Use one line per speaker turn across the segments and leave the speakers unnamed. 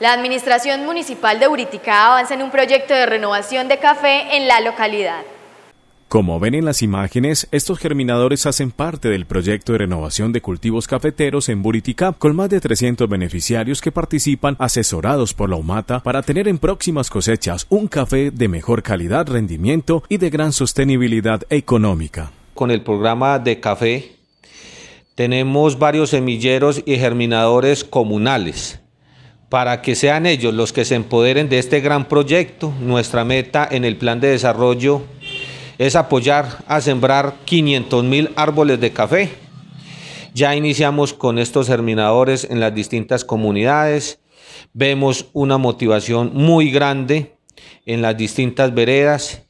La Administración Municipal de Buriticá avanza en un proyecto de renovación de café en la localidad.
Como ven en las imágenes, estos germinadores hacen parte del proyecto de renovación de cultivos cafeteros en Buriticá, con más de 300 beneficiarios que participan asesorados por la UMATA para tener en próximas cosechas un café de mejor calidad,
rendimiento y de gran sostenibilidad económica. Con el programa de café tenemos varios semilleros y germinadores comunales para que sean ellos los que se empoderen de este gran proyecto. Nuestra meta en el plan de desarrollo es apoyar a sembrar 500 mil árboles de café. Ya iniciamos con estos germinadores en las distintas comunidades. Vemos una motivación muy grande en las distintas veredas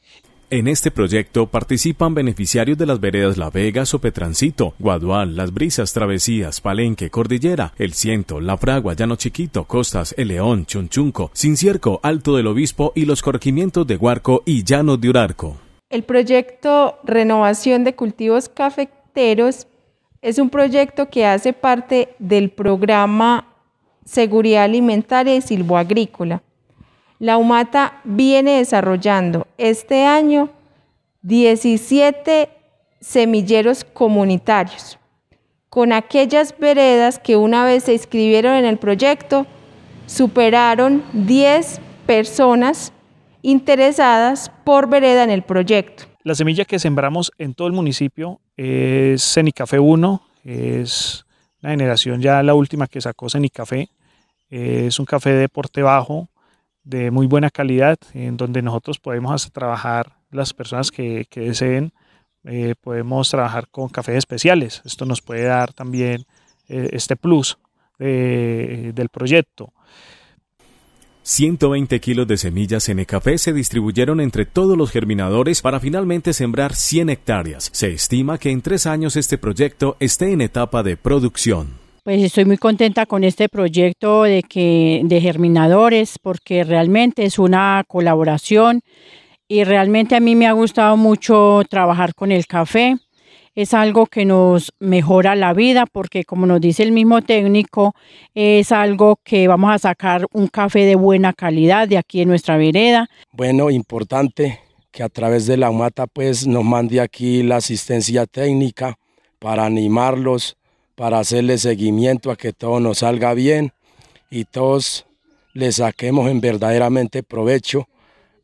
en este proyecto participan beneficiarios de las veredas La Vega, Sopetrancito,
Guadual, Las Brisas, Travesías, Palenque, Cordillera, El Ciento, La Fragua, Llano Chiquito, Costas, El León, Chunchunco, Sincierco, Alto del Obispo y los corregimientos de Huarco y Llano de Urarco.
El proyecto Renovación de Cultivos Cafeteros es un proyecto que hace parte del programa Seguridad Alimentaria y Agrícola la UMATA viene desarrollando este año 17 semilleros comunitarios con aquellas veredas que una vez se inscribieron en el proyecto, superaron 10 personas interesadas por vereda en el proyecto.
La semilla que sembramos en todo el municipio es Cenicafé 1, es la generación ya la última que sacó Cenicafé, es un café de porte bajo, de muy buena calidad, en donde nosotros podemos trabajar las personas que, deseen, eh, podemos trabajar con cafés especiales. Esto nos puede dar también eh, este plus del proyecto.
120 kilos de semillas en café se distribuyeron entre todos los germinadores para finalmente sembrar 100 hectáreas. Se estima que en tres años este proyecto esté en etapa de producción.
Pues estoy muy contenta con este proyecto de, que, de germinadores porque realmente es una colaboración y realmente a mí me ha gustado mucho trabajar con el café. Es algo que nos mejora la vida porque como nos dice el mismo técnico, es algo que vamos a sacar un café de buena calidad de aquí en nuestra vereda.
Bueno, importante que a través de la UMATA pues nos mande aquí la asistencia técnica para animarlos para hacerle seguimiento a que todo nos salga bien y todos le saquemos en verdaderamente provecho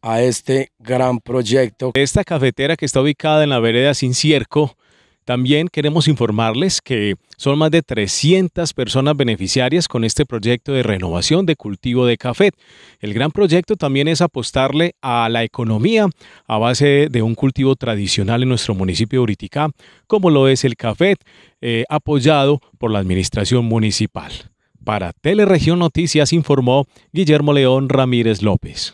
a este gran proyecto.
Esta cafetera que está ubicada en la vereda Sin Cierco también queremos informarles que son más de 300 personas beneficiarias con este proyecto de renovación de cultivo de café. El gran proyecto también es apostarle a la economía a base de un cultivo tradicional en nuestro municipio de Uriticá, como lo es el café, eh, apoyado por la administración municipal. Para Teleregión Noticias informó Guillermo León Ramírez López.